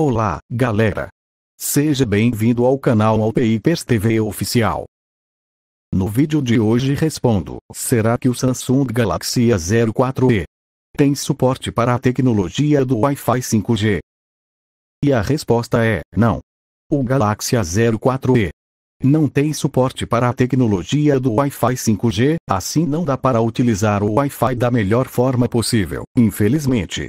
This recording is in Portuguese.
Olá, galera! Seja bem-vindo ao canal Alpeipers TV Oficial. No vídeo de hoje respondo, será que o Samsung Galaxy A04e tem suporte para a tecnologia do Wi-Fi 5G? E a resposta é, não. O Galaxy A04e não tem suporte para a tecnologia do Wi-Fi 5G, assim não dá para utilizar o Wi-Fi da melhor forma possível, infelizmente.